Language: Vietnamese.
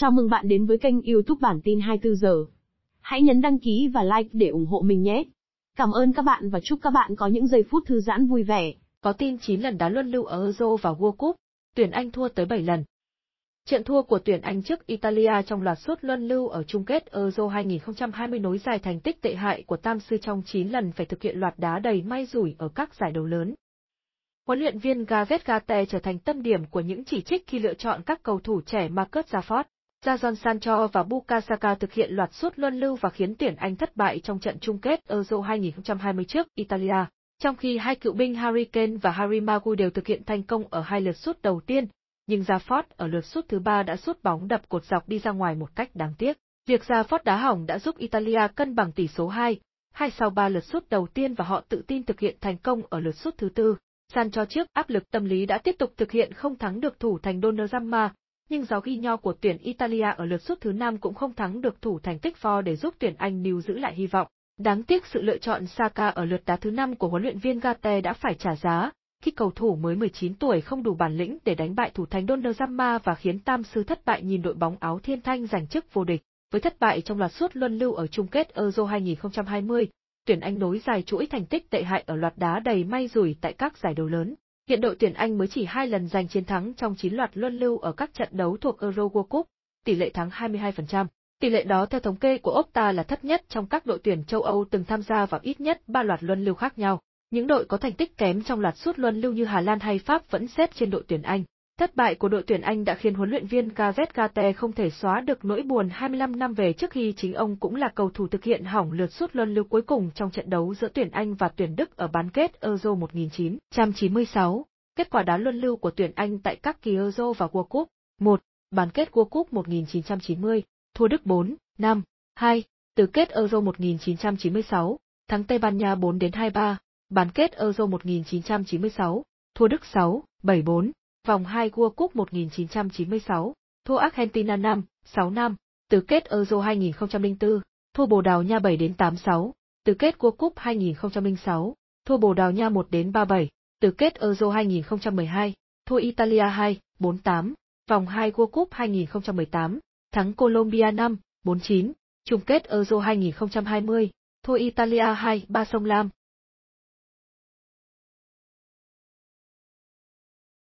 Chào mừng bạn đến với kênh YouTube Bản tin 24 giờ. Hãy nhấn đăng ký và like để ủng hộ mình nhé. Cảm ơn các bạn và chúc các bạn có những giây phút thư giãn vui vẻ. Có tin 9 lần đá luân lưu ở Euro và World Cup, tuyển Anh thua tới 7 lần. Trận thua của tuyển Anh trước Italia trong loạt suốt luân lưu ở chung kết Euro 2020 nối dài thành tích tệ hại của Tam Sư trong 9 lần phải thực hiện loạt đá đầy may rủi ở các giải đấu lớn. Huấn luyện viên Gareth Gate trở thành tâm điểm của những chỉ trích khi lựa chọn các cầu thủ trẻ Marcus Rashford. Jadon Sancho và Buka thực hiện loạt sút luân lưu và khiến tuyển Anh thất bại trong trận chung kết Euro 2020 trước Italia. Trong khi hai cựu binh Harry Kane và Harry Maguire đều thực hiện thành công ở hai lượt sút đầu tiên, nhưng Rafford ở lượt sút thứ ba đã sút bóng đập cột dọc đi ra ngoài một cách đáng tiếc. Việc Rafford đá hỏng đã giúp Italia cân bằng tỷ số 2, Hai sau ba lượt sút đầu tiên và họ tự tin thực hiện thành công ở lượt sút thứ tư. Sancho trước áp lực tâm lý đã tiếp tục thực hiện không thắng được thủ thành Donnarumma, nhưng giáo ghi nho của tuyển Italia ở lượt xuất thứ năm cũng không thắng được thủ thành tích Ford để giúp tuyển Anh níu giữ lại hy vọng. Đáng tiếc sự lựa chọn Saka ở lượt đá thứ năm của huấn luyện viên Gate đã phải trả giá, khi cầu thủ mới 19 tuổi không đủ bản lĩnh để đánh bại thủ thành Donnarumma và khiến Tam Sư thất bại nhìn đội bóng áo thiên thanh giành chức vô địch. Với thất bại trong loạt suốt luân lưu ở chung kết Euro 2020, tuyển Anh nối dài chuỗi thành tích tệ hại ở loạt đá đầy may rủi tại các giải đấu lớn. Hiện đội tuyển Anh mới chỉ hai lần giành chiến thắng trong 9 loạt luân lưu ở các trận đấu thuộc Euro World Cup, tỷ lệ thắng 22%. Tỷ lệ đó theo thống kê của Opta là thấp nhất trong các đội tuyển châu Âu từng tham gia vào ít nhất 3 loạt luân lưu khác nhau. Những đội có thành tích kém trong loạt suốt luân lưu như Hà Lan hay Pháp vẫn xếp trên đội tuyển Anh. Thất bại của đội tuyển Anh đã khiến huấn luyện viên Gazzetta không thể xóa được nỗi buồn 25 năm về trước khi chính ông cũng là cầu thủ thực hiện hỏng lượt sút luân lưu cuối cùng trong trận đấu giữa tuyển Anh và tuyển Đức ở bán kết Euro 1996. Kết quả đá luân lưu của tuyển Anh tại các kỳ Euro và World Cup 1. Bán kết World Cup 1990, thua Đức 4, 5, 2, tứ kết Euro 1996, thắng Tây Ban Nha 4 đến 23, bán kết Euro 1996, thua Đức 6, 7 4, vòng 2 World Cup 1996, thua Argentina 5, 6 năm, tứ kết Euro 2004, thua Bồ Đào Nha 7 đến 86, tứ kết World Cup 2006, thua Bồ Đào Nha 1 đến 37, tứ kết Euro 2012, thua Italia 2, 48, vòng 2 World Cup 2018, thắng Colombia 5, 49, chung kết Euro 2020, thua Italia 2, 3 sông Lam,